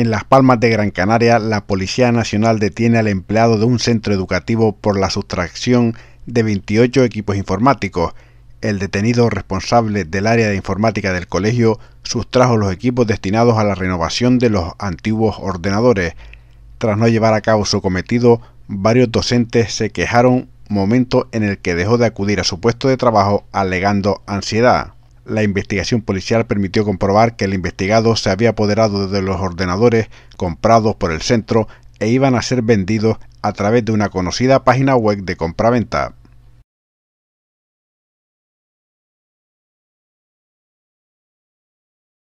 En Las Palmas de Gran Canaria, la Policía Nacional detiene al empleado de un centro educativo por la sustracción de 28 equipos informáticos. El detenido responsable del área de informática del colegio sustrajo los equipos destinados a la renovación de los antiguos ordenadores. Tras no llevar a cabo su cometido, varios docentes se quejaron momento en el que dejó de acudir a su puesto de trabajo alegando ansiedad. La investigación policial permitió comprobar que el investigado se había apoderado de los ordenadores comprados por el centro e iban a ser vendidos a través de una conocida página web de compraventa.